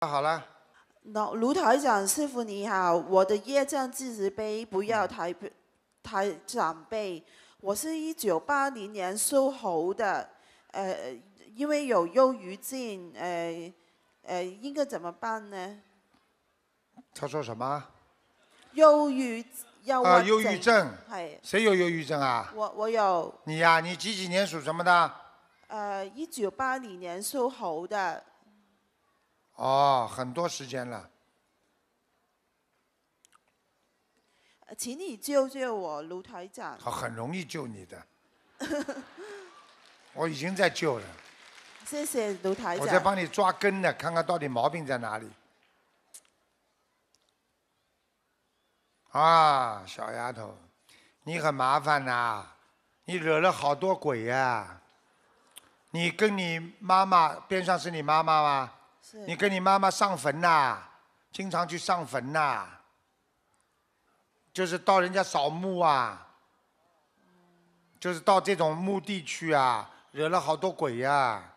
好了。那卢台长师傅你好，我的业障自时杯不要台台长辈。我是一九八零年属猴的，呃，因为有忧郁症，呃呃，应该怎么办呢？他说什么？忧郁，忧啊，忧郁症。系。谁有忧郁症啊？我我有。你呀，你几几年属什么的？呃，一九八零年属猴的。哦，很多时间了。请你救救我，卢台长。他很容易救你的。我已经在救了。谢谢卢台长。我在帮你抓根呢，看看到底毛病在哪里。啊，小丫头，你很麻烦呐，你惹了好多鬼呀。你跟你妈妈，边上是你妈妈吗？你跟你妈妈上坟呐，经常去上坟呐，就是到人家扫墓啊，就是到这种墓地去啊，惹了好多鬼呀。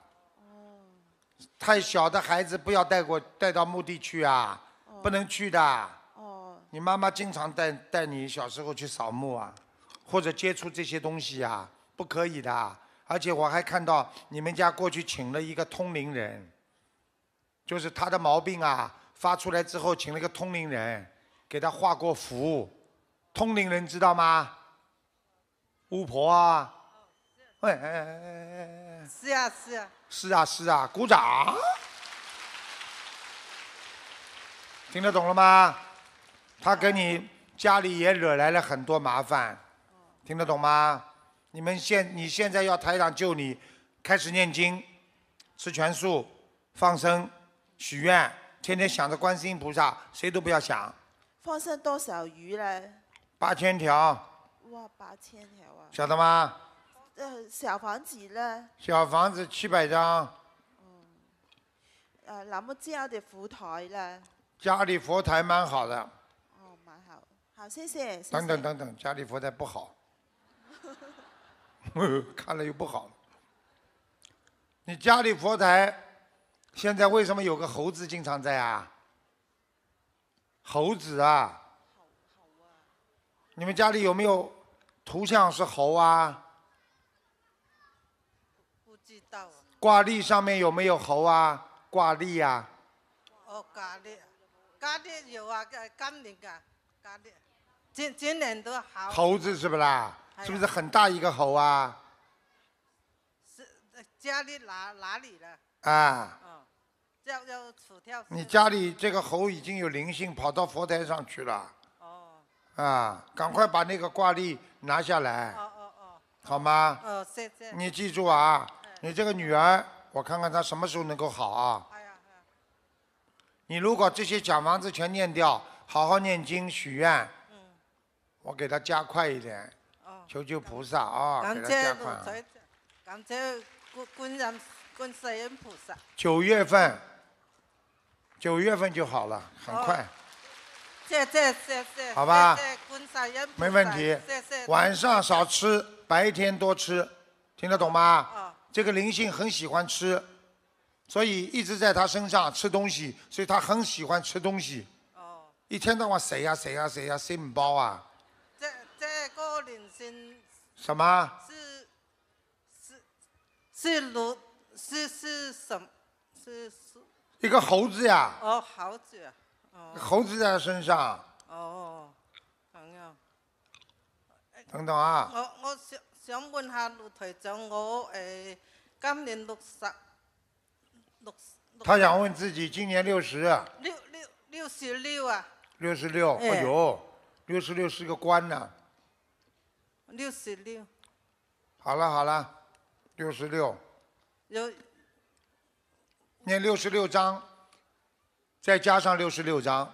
太小的孩子不要带过带到墓地去啊，不能去的。你妈妈经常带带你小时候去扫墓啊，或者接触这些东西啊，不可以的。而且我还看到你们家过去请了一个通灵人。就是他的毛病啊，发出来之后，请了个通灵人给他画过符，通灵人知道吗？巫婆啊，喂、哎哎哎哎哎，是呀是呀，是啊是啊，鼓掌，听得懂了吗？他给你家里也惹来了很多麻烦，听得懂吗？你们现你现在要台上救你，开始念经，吃全素，放生。许愿，天天想着观世音菩萨，谁都不要想。放生多少鱼呢？八千条。哇，八千条啊！晓得吗？呃，小房子呢？小房子七百张。嗯。呃，那么家的佛台呢？家里佛台蛮好的。哦，蛮好，好谢谢。等等等等，家里佛台不好，看了又不好。你家里佛台。现在为什么有个猴子经常在啊？猴子啊！你们家里有没有图像是猴啊？不知道。挂历上面有没有猴啊？挂历呀。哦，挂历，挂历有啊，今年的，挂历，今今年都好。猴子是不啦？是不是很大一个猴啊？是家里哪哪里的？啊。要要你家里这个猴已经有灵性，跑到佛台上去了。哦。啊，赶快把那个挂历拿下来。哦哦哦。好吗？你记住啊，你这个女儿，我看看她什么时候能够好啊。你如果这些假房子全念掉，好好念经许愿。嗯。我给她加快一点。哦。求求菩萨啊，给加快。九月份，九月份就好了，很快。谢谢谢谢。好吧。没问题。晚上少吃，白天多吃，听得懂吗？这个灵性很喜欢吃，所以一直在他身上吃东西，所以他很喜欢吃东西。一天到晚谁呀谁呀谁呀谁米包啊。这这个灵性。什么？是是是是是什是是？一个猴子呀！哦，猴子，哦，猴子在身上。哦，朋友，等等啊！我我想想问下台长，我诶，今年六十，六十。他想问自己今年六十。六六六十六啊！六十六，哎呦，六十六是个官呐！六十六，好了好了，六十六。有，念六十六章，再加上六十六章，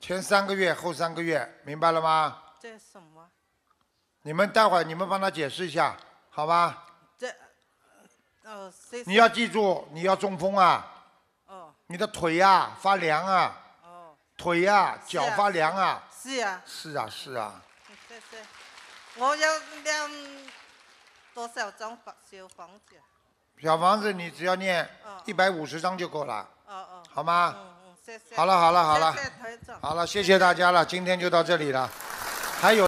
前三个月后三个月，明白了吗？这什么？你们待会儿你们帮他解释一下，好吧？这，哦，你要记住，你要中风啊！哦，你的腿呀发凉啊！哦，腿呀脚发凉啊！是呀，是啊是啊。我要量多少张房小房子？小房子，你只要念一百五十张就够了，哦哦，好吗？嗯嗯，好了好了好了，好了，谢谢大家了，今天就到这里了，还有。